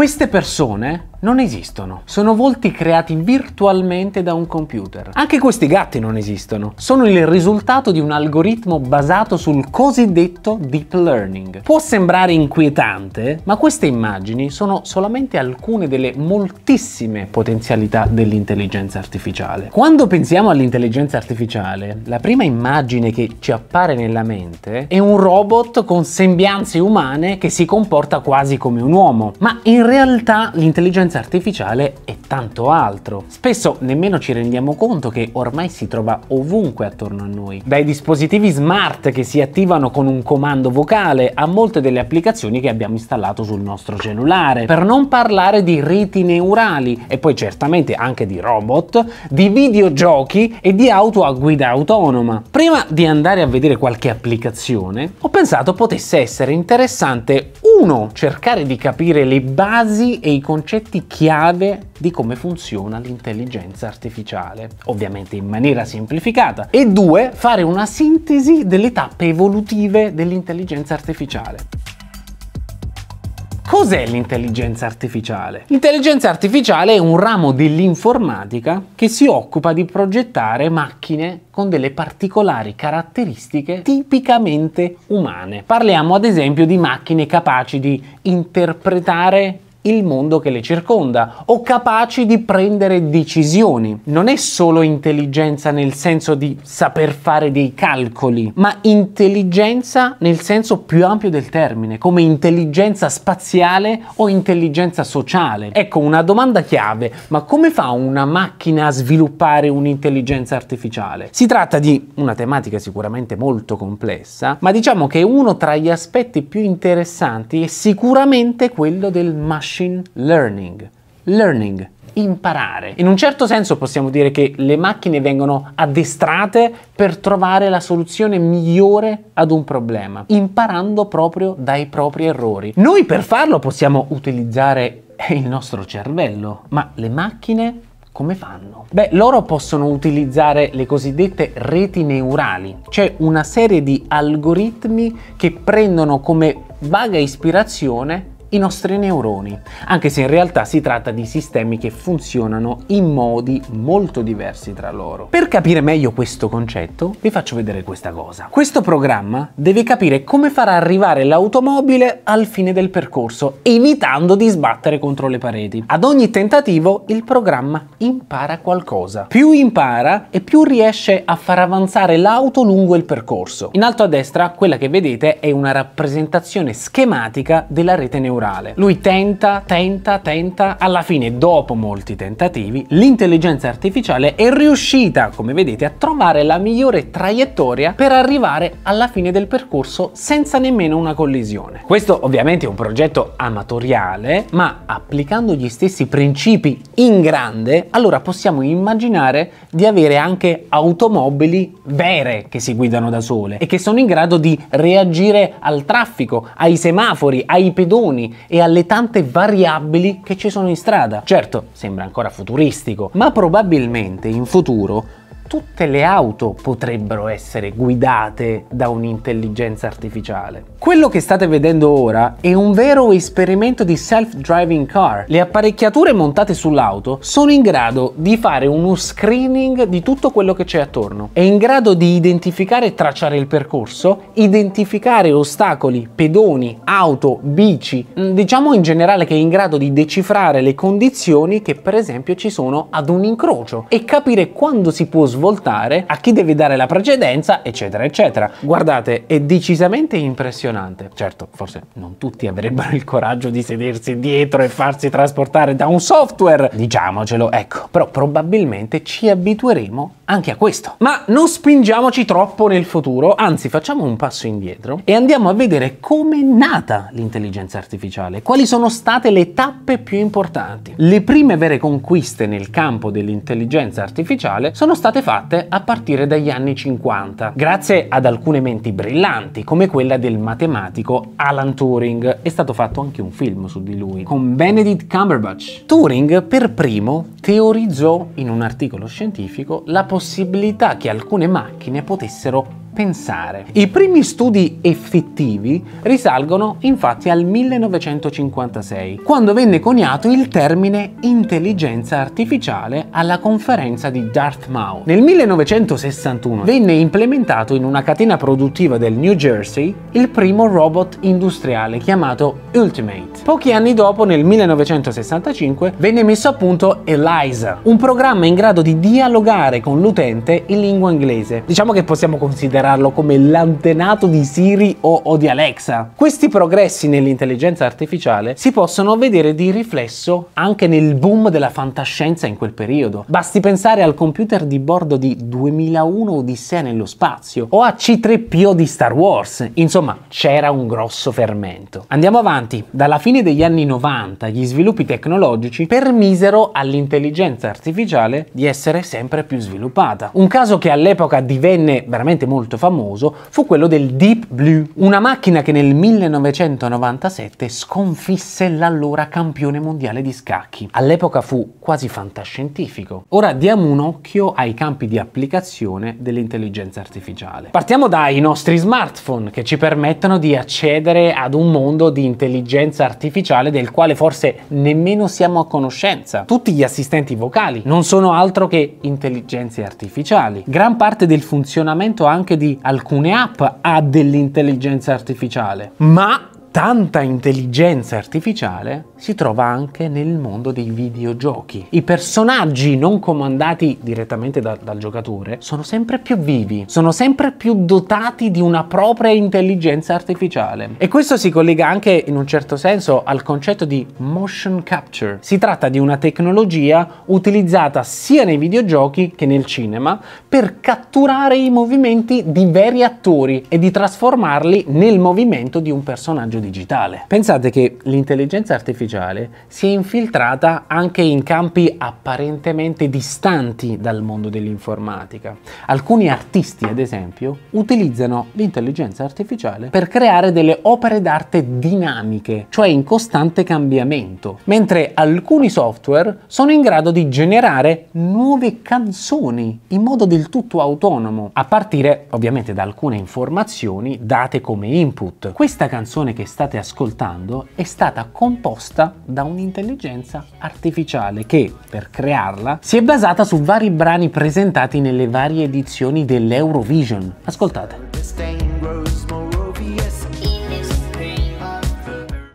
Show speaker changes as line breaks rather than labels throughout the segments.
queste persone non esistono. Sono volti creati virtualmente da un computer. Anche questi gatti non esistono. Sono il risultato di un algoritmo basato sul cosiddetto deep learning. Può sembrare inquietante, ma queste immagini sono solamente alcune delle moltissime potenzialità dell'intelligenza artificiale. Quando pensiamo all'intelligenza artificiale, la prima immagine che ci appare nella mente è un robot con sembianze umane che si comporta quasi come un uomo. Ma in realtà l'intelligenza l'intelligenza artificiale e tanto altro. Spesso nemmeno ci rendiamo conto che ormai si trova ovunque attorno a noi, dai dispositivi smart che si attivano con un comando vocale a molte delle applicazioni che abbiamo installato sul nostro cellulare, per non parlare di reti neurali e poi certamente anche di robot, di videogiochi e di auto a guida autonoma. Prima di andare a vedere qualche applicazione, ho pensato potesse essere interessante uno cercare di capire le basi e i concetti dati chiave di come funziona l'intelligenza artificiale, ovviamente in maniera semplificata, e due, fare una sintesi delle tappe evolutive dell'intelligenza artificiale. Cos'è l'intelligenza artificiale? L'intelligenza artificiale è un ramo dell'informatica che si occupa di progettare macchine con delle particolari caratteristiche tipicamente umane. Parliamo ad esempio di macchine capaci di interpretare il mondo che le circonda o capaci di prendere decisioni. Non è solo intelligenza nel senso di saper fare dei calcoli, ma intelligenza nel senso più ampio del termine, come intelligenza spaziale o intelligenza sociale. Ecco una domanda chiave, ma come fa una macchina a sviluppare un'intelligenza artificiale? Si tratta di una tematica sicuramente molto complessa, ma diciamo che uno tra gli aspetti più interessanti è sicuramente quello del machine machine learning. Learning, imparare. In un certo senso possiamo dire che le macchine vengono addestrate per trovare la soluzione migliore ad un problema, imparando proprio dai propri errori. Noi per farlo possiamo utilizzare il nostro cervello, ma le macchine come fanno? Beh, loro possono utilizzare le cosiddette reti neurali, cioè una serie di algoritmi che prendono come vaga ispirazione i nostri neuroni, anche se in realtà si tratta di sistemi che funzionano in modi molto diversi tra loro. Per capire meglio questo concetto, vi faccio vedere questa cosa. Questo programma deve capire come farà arrivare l'automobile al fine del percorso, evitando di sbattere contro le pareti. Ad ogni tentativo il programma impara qualcosa. Più impara e più riesce a far avanzare l'auto lungo il percorso. In alto a destra, quella che vedete è una rappresentazione schematica della rete neuronale neurale. Lui tenta, tenta, tenta, alla fine dopo molti tentativi l'intelligenza artificiale è riuscita, come vedete, a trovare la migliore traiettoria per arrivare alla fine del percorso senza nemmeno una collisione. Questo ovviamente è un progetto amatoriale, ma applicando gli stessi principi in grande, allora possiamo immaginare di avere anche automobili vere che si guidano da sole e che sono in grado di reagire al traffico, ai semafori, ai pedoni, e alle tante variabili che ci sono in strada. Certo, sembra ancora futuristico, ma probabilmente in futuro tutte le auto potrebbero essere guidate da un'intelligenza artificiale. Quello che state vedendo ora è un vero esperimento di self-driving car. Le apparecchiature montate sull'auto sono in grado di fare uno screening di tutto quello che c'è attorno. È in grado di identificare e tracciare il percorso, identificare ostacoli, pedoni, auto, bici, mm, diciamo in generale che è in grado di decifrare le condizioni che per esempio ci sono ad un incrocio e capire quando si può svolgere svoltare, a chi devi dare la precedenza, eccetera, eccetera. Guardate, è decisamente impressionante. Certo, forse non tutti avrebbero il coraggio di sedersi dietro e farsi trasportare da un software, diciamocelo, ecco, però probabilmente ci abitueremo anche a questo. Ma non spingiamoci troppo nel futuro, anzi facciamo un passo indietro e andiamo a vedere come è nata l'intelligenza artificiale, quali sono state le tappe più importanti. Le prime vere conquiste nel campo dell'intelligenza artificiale sono state fatte fatte a partire dagli anni 50, grazie ad alcune menti brillanti come quella del matematico Alan Turing. È stato fatto anche un film su di lui con Benedict Cumberbatch. Turing per primo teorizzò in un articolo scientifico la possibilità che alcune macchine potessero pensare. I primi studi effettivi risalgono infatti al 1956, quando venne coniato il termine intelligenza artificiale alla conferenza di Dartmouth. Nel 1961 venne implementato in una catena produttiva del New Jersey il primo robot industriale chiamato Ultimate. Pochi anni dopo, nel 1965, venne messo a punto Eliza, un programma in grado di dialogare con l'utente in lingua inglese. Diciamo che possiamo considerare considerarlo come l'antenato di Siri o, o di Alexa. Questi progressi nell'intelligenza artificiale si possono vedere di riflesso anche nel boom della fantascienza in quel periodo. Basti pensare al computer di bordo di 2001 Odissea nello spazio o a C3PO di Star Wars. Insomma, c'era un grosso fermento. Andiamo avanti. Dalla fine degli anni 90 gli sviluppi tecnologici permisero all'intelligenza artificiale di essere sempre più sviluppata. Un caso che all'epoca divenne veramente molto molto famoso fu quello del Deep Blue, una macchina che nel 1997 sconfisse l'allora campione mondiale di scacchi. All'epoca fu quasi fantascientifico. Ora diamo un occhio ai campi di applicazione dell'intelligenza artificiale. Partiamo dai nostri smartphone che ci permettono di accedere ad un mondo di intelligenza artificiale del quale forse nemmeno siamo a conoscenza. Tutti gli assistenti vocali non sono altro che intelligenze artificiali. Gran parte del funzionamento anche di alcune app ha dell'intelligenza artificiale, ma tanta intelligenza artificiale si trova anche nel mondo dei videogiochi. I personaggi non comandati direttamente da, dal giocatore sono sempre più vivi, sono sempre più dotati di una propria intelligenza artificiale. E questo si collega anche in un certo senso al concetto di motion capture. Si tratta di una tecnologia utilizzata sia nei videogiochi che nel cinema per catturare i movimenti di veri attori e di trasformarli nel movimento di un personaggio digitale. Pensate che l'intelligenza artificiale si è infiltrata anche in campi apparentemente distanti dal mondo dell'informatica. Alcuni artisti, ad esempio, utilizzano l'intelligenza artificiale per creare delle opere d'arte dinamiche, cioè in costante cambiamento, mentre alcuni software sono in grado di generare nuove canzoni in modo del tutto autonomo, a partire ovviamente da alcune informazioni date come input. Questa canzone che state ascoltando è stata composta da un'intelligenza artificiale che, per crearla, si è basata su vari brani presentati nelle varie edizioni dell'Eurovision. Ascoltate.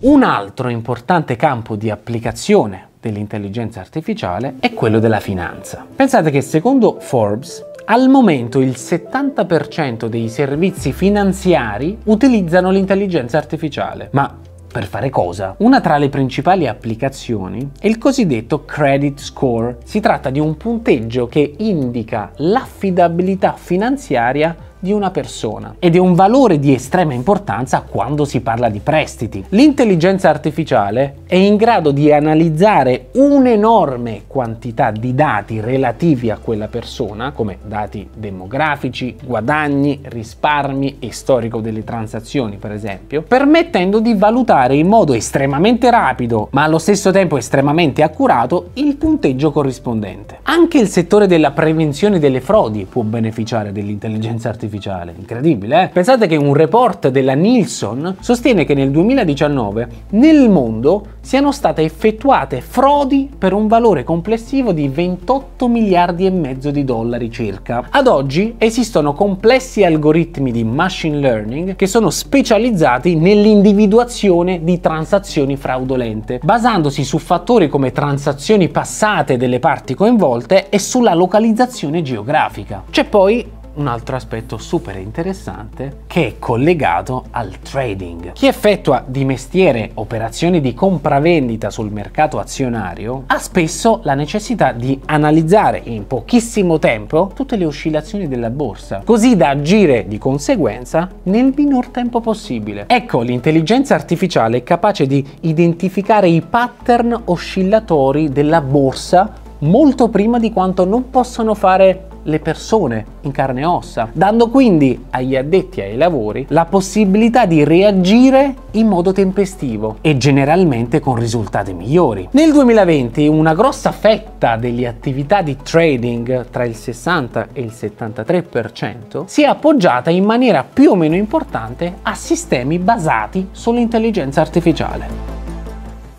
Un altro importante campo di applicazione dell'intelligenza artificiale è quello della finanza. Pensate che secondo Forbes al momento il 70% dei servizi finanziari utilizzano l'intelligenza artificiale. Ma per fare cosa? Una tra le principali applicazioni è il cosiddetto credit score. Si tratta di un punteggio che indica l'affidabilità finanziaria di una persona ed è un valore di estrema importanza quando si parla di prestiti. L'intelligenza artificiale è in grado di analizzare un'enorme quantità di dati relativi a quella persona, come dati demografici, guadagni, risparmi e storico delle transazioni, per esempio, permettendo di valutare in modo estremamente rapido, ma allo stesso tempo estremamente accurato, il punteggio corrispondente. Anche il settore della prevenzione delle frodi può beneficiare dell'intelligenza artificiale artificiale. Incredibile, eh? Pensate che un report della Nielsen sostiene che nel 2019 nel mondo siano state effettuate frodi per un valore complessivo di 28 miliardi e mezzo di dollari circa. Ad oggi esistono complessi algoritmi di machine learning che sono specializzati nell'individuazione di transazioni fraudolente, basandosi su fattori come transazioni passate delle parti coinvolte e sulla localizzazione geografica. C'è poi un altro aspetto super interessante che è collegato al trading. Chi effettua di mestiere operazioni di compravendita sul mercato azionario ha spesso la necessità di analizzare in pochissimo tempo tutte le oscillazioni della borsa, così da agire di conseguenza nel minor tempo possibile. Ecco, l'intelligenza artificiale è capace di identificare i pattern oscillatori della borsa molto prima di quanto non possono fare le persone in carne e ossa, dando quindi agli addetti ai lavori la possibilità di reagire in modo tempestivo e generalmente con risultati migliori. Nel 2020 una grossa fetta delle attività di trading, tra il 60 e il 73%, si è appoggiata in maniera più o meno importante a sistemi basati sull'intelligenza artificiale.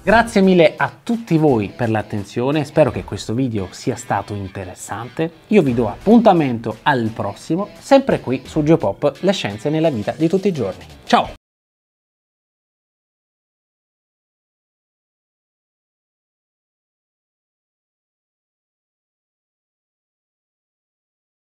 Grazie mille a tutti voi per l'attenzione, spero che questo video sia stato interessante. Io vi do appuntamento al prossimo, sempre qui su Geopop, le scienze nella vita di tutti i giorni. Ciao!